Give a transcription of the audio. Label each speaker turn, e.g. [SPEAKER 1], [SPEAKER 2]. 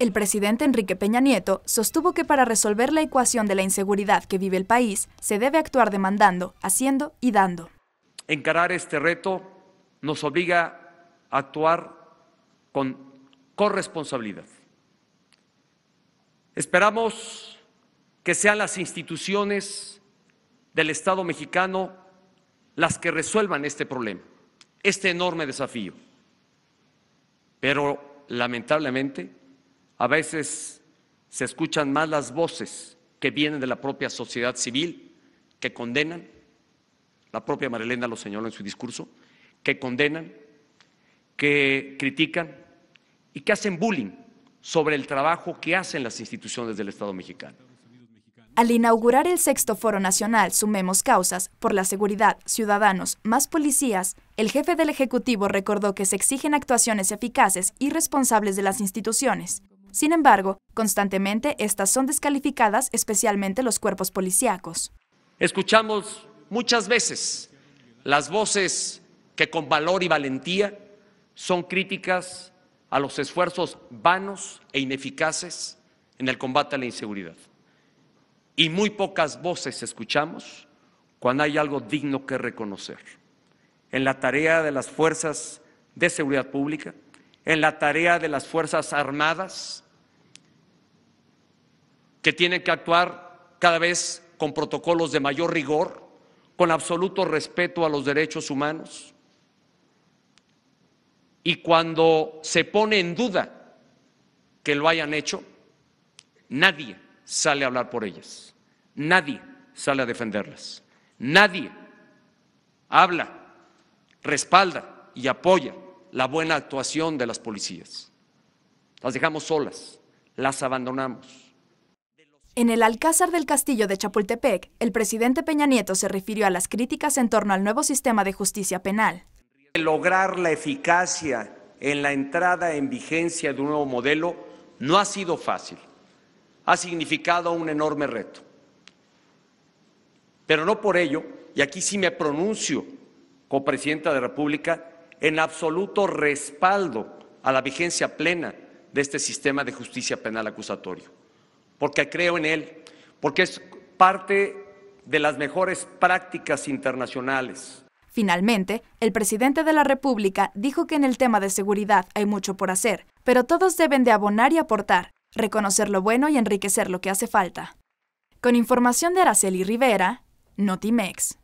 [SPEAKER 1] El presidente Enrique Peña Nieto sostuvo que para resolver la ecuación de la inseguridad que vive el país, se debe actuar demandando, haciendo y dando.
[SPEAKER 2] Encarar este reto nos obliga a actuar con corresponsabilidad. Esperamos que sean las instituciones del Estado mexicano las que resuelvan este problema, este enorme desafío. Pero lamentablemente a veces se escuchan más las voces que vienen de la propia sociedad civil, que condenan, la propia Marilena lo señaló en su discurso, que condenan, que critican y que hacen bullying sobre el trabajo que hacen las instituciones del Estado mexicano.
[SPEAKER 1] Al inaugurar el sexto foro nacional Sumemos Causas por la Seguridad, Ciudadanos, más Policías, el jefe del Ejecutivo recordó que se exigen actuaciones eficaces y responsables de las instituciones, sin embargo, constantemente estas son descalificadas, especialmente los cuerpos policíacos.
[SPEAKER 2] Escuchamos muchas veces las voces que con valor y valentía son críticas a los esfuerzos vanos e ineficaces en el combate a la inseguridad. Y muy pocas voces escuchamos cuando hay algo digno que reconocer. En la tarea de las fuerzas de seguridad pública, en la tarea de las Fuerzas Armadas, que tienen que actuar cada vez con protocolos de mayor rigor, con absoluto respeto a los derechos humanos. Y cuando se pone en duda que lo hayan hecho, nadie sale a hablar por ellas, nadie sale a defenderlas, nadie habla, respalda y apoya la buena actuación de las policías. Las dejamos solas, las abandonamos.
[SPEAKER 1] En el Alcázar del Castillo de Chapultepec, el presidente Peña Nieto se refirió a las críticas en torno al nuevo sistema de justicia penal.
[SPEAKER 2] Lograr la eficacia en la entrada en vigencia de un nuevo modelo no ha sido fácil. Ha significado un enorme reto. Pero no por ello, y aquí sí me pronuncio como presidenta de la República, en absoluto respaldo a la vigencia plena de este sistema de justicia penal acusatorio, porque creo en él, porque es parte de las mejores prácticas internacionales.
[SPEAKER 1] Finalmente, el presidente de la República dijo que en el tema de seguridad hay mucho por hacer, pero todos deben de abonar y aportar, reconocer lo bueno y enriquecer lo que hace falta. Con información de Araceli Rivera, Notimex.